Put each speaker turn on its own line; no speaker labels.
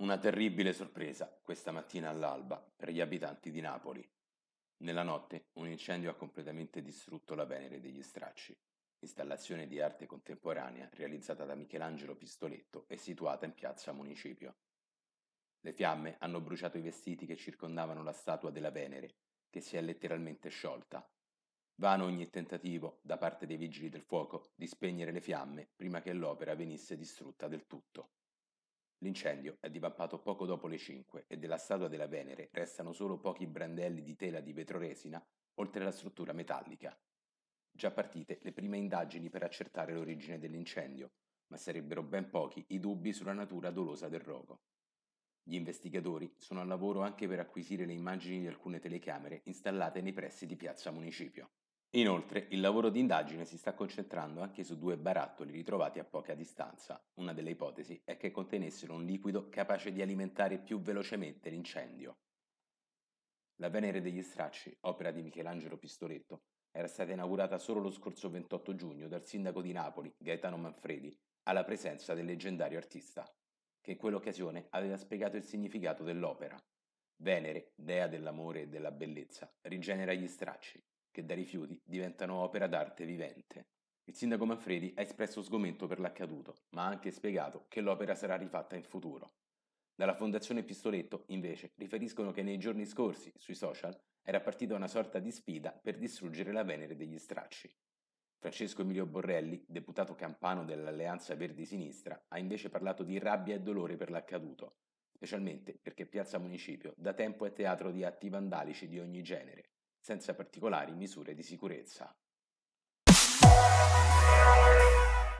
Una terribile sorpresa questa mattina all'alba per gli abitanti di Napoli. Nella notte un incendio ha completamente distrutto la Venere degli Stracci, installazione di arte contemporanea realizzata da Michelangelo Pistoletto e situata in piazza Municipio. Le fiamme hanno bruciato i vestiti che circondavano la statua della Venere, che si è letteralmente sciolta. Vano ogni tentativo da parte dei vigili del fuoco di spegnere le fiamme prima che l'opera venisse distrutta del tutto. L'incendio è divampato poco dopo le 5 e della statua della Venere restano solo pochi brandelli di tela di vetroresina oltre alla struttura metallica. Già partite le prime indagini per accertare l'origine dell'incendio, ma sarebbero ben pochi i dubbi sulla natura dolosa del rogo. Gli investigatori sono al lavoro anche per acquisire le immagini di alcune telecamere installate nei pressi di Piazza Municipio. Inoltre, il lavoro di indagine si sta concentrando anche su due barattoli ritrovati a poca distanza. Una delle ipotesi è che contenessero un liquido capace di alimentare più velocemente l'incendio. La Venere degli Stracci, opera di Michelangelo Pistoletto, era stata inaugurata solo lo scorso 28 giugno dal sindaco di Napoli, Gaetano Manfredi, alla presenza del leggendario artista, che in quell'occasione aveva spiegato il significato dell'opera. Venere, dea dell'amore e della bellezza, rigenera gli stracci, che da rifiuti diventano opera d'arte vivente. Il sindaco Manfredi ha espresso sgomento per l'accaduto, ma ha anche spiegato che l'opera sarà rifatta in futuro. Dalla Fondazione Pistoletto, invece, riferiscono che nei giorni scorsi, sui social, era partita una sorta di sfida per distruggere la Venere degli stracci. Francesco Emilio Borrelli, deputato campano dell'Alleanza Verdi Sinistra, ha invece parlato di rabbia e dolore per l'accaduto, specialmente perché Piazza Municipio da tempo è teatro di atti vandalici di ogni genere senza particolari misure di sicurezza.